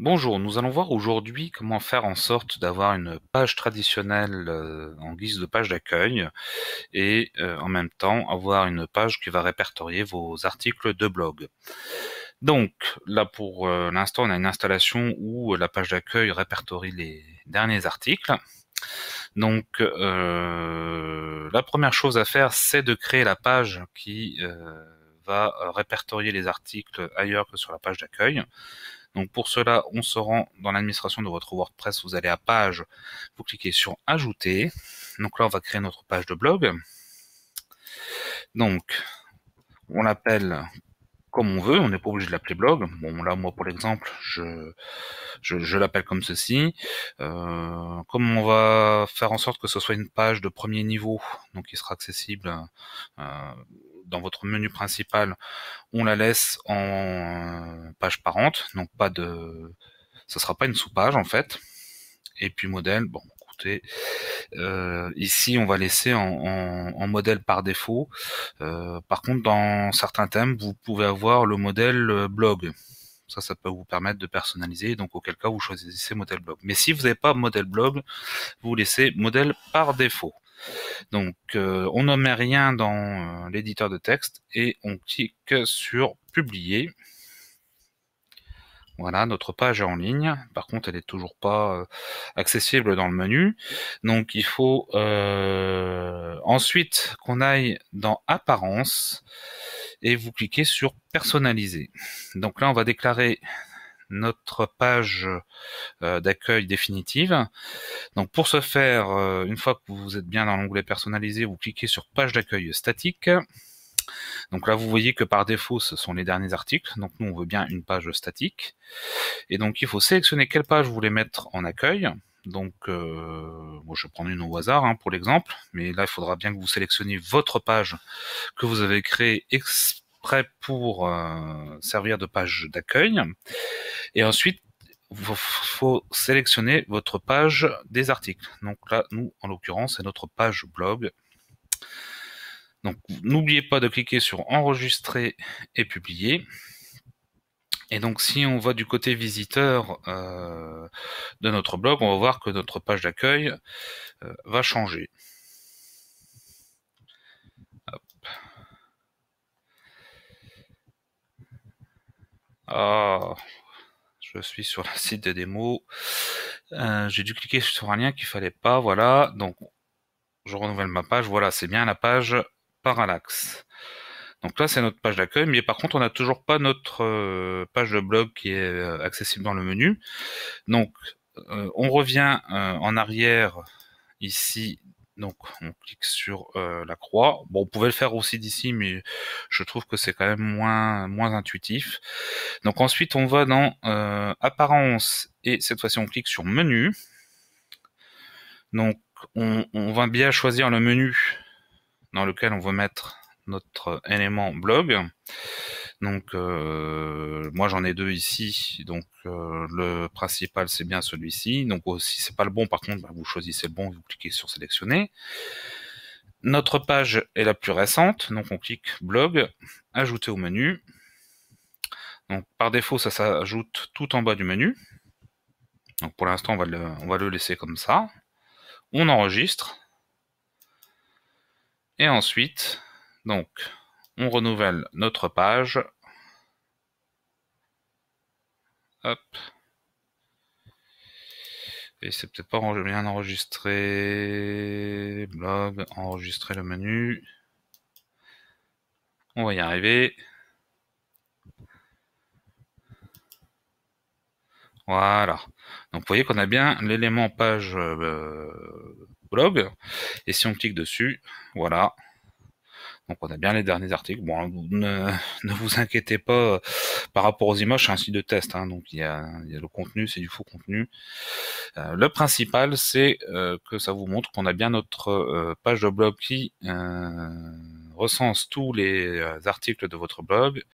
Bonjour, nous allons voir aujourd'hui comment faire en sorte d'avoir une page traditionnelle euh, en guise de page d'accueil et euh, en même temps avoir une page qui va répertorier vos articles de blog. Donc là pour euh, l'instant on a une installation où la page d'accueil répertorie les derniers articles. Donc la première chose à faire c'est de créer la page qui va répertorier les articles ailleurs que sur la page d'accueil pour cela, on se rend dans l'administration de votre WordPress, vous allez à page, vous cliquez sur ajouter. Donc là, on va créer notre page de blog. Donc, on l'appelle comme on veut, on n'est pas obligé de l'appeler blog. Bon là moi pour l'exemple, je, je, l'appelle comme ceci. Euh, comme on va faire en sorte que ce soit une page de premier niveau, donc qui sera accessible euh, dans votre menu principal, on la laisse en page parente, donc pas de, ça sera pas une sous-page en fait. Et puis modèle, bon, écoutez, euh, ici on va laisser en, modèle par défaut. Euh, par contre, dans certains thèmes, vous pouvez avoir le modèle euh, blog. Ça, ça peut vous permettre de personnaliser, donc auquel cas vous choisissez modèle blog. Mais si vous n'avez pas modèle blog, vous laissez modèle par défaut. Donc euh, on ne met rien dans euh, l'éditeur de texte et on clique sur publier. Voilà, notre page est en ligne. Par contre, elle n'est toujours pas euh, accessible dans le menu. Donc il faut ensuite qu'on aille dans apparence et vous cliquez sur personnaliser. Donc là, on va déclarer notre page euh, d'accueil définitive. Donc pour ce faire, euh, une fois que vous êtes bien dans l'onglet personnalisé, vous cliquez sur page d'accueil statique. Donc là, vous voyez que par défaut, ce sont les derniers articles. Donc nous, on veut bien une page statique. Et donc, il faut sélectionner quelle page vous voulez mettre en accueil. Donc, euh, moi je vais prendre une au hasard hein, pour l'exemple, mais là, il faudra bien que vous sélectionniez votre page que vous avez créée exprès pour servir de page d'accueil. Et ensuite, il faut sélectionner votre page des articles. Donc là, nous, en l'occurrence, c'est notre page blog. Donc n'oubliez pas de cliquer sur enregistrer et publier. Et donc si on va du côté visiteur euh, de notre blog, on va voir que notre page d'accueil euh, va changer. Hop. Ah suis sur le site de démo. Euh, j'ai dû cliquer sur un lien qu'il fallait pas. Voilà. Donc, je renouvelle ma page. Voilà, c'est bien la page Parallax. Donc là, c'est notre page d'accueil, mais par contre, on n'a toujours pas notre euh, page de blog qui est euh, accessible dans le menu. Donc, on revient en arrière ici donc on clique sur euh, la croix. Bon, on pouvait le faire aussi d'ici, mais je trouve que c'est quand même moins moins intuitif. Donc ensuite on va dans euh, apparence et cette fois-ci on clique sur menu. Donc on, on va bien choisir le menu dans lequel on veut mettre notre élément blog. Donc euh, moi j'en ai deux ici, donc euh, le principal c'est bien celui-ci. Donc si c'est pas le bon, par contre bah, vous choisissez le bon, vous cliquez sur sélectionner. Notre page est la plus récente, donc on clique blog, ajouter au menu. Donc par défaut, ça s'ajoute tout en bas du menu. Donc pour l'instant, on, on, va le laisser comme ça. On enregistre. Et ensuite, donc on renouvelle notre page. Hop. Et c'est peut-être pas bien enregistré. Blog, enregistrer le menu. On va y arriver. Voilà. Donc vous voyez qu'on a bien l'élément page euh, blog. Et si on clique dessus, voilà, donc on a bien les derniers articles. Bon, hein, ne, vous inquiétez pas euh, par rapport aux images, c'est un site de test, hein. donc il y, a, le contenu, c'est du faux contenu. Euh, le principal, c'est euh, que ça vous montre qu'on a bien notre page de blog qui recense tous les articles de votre blog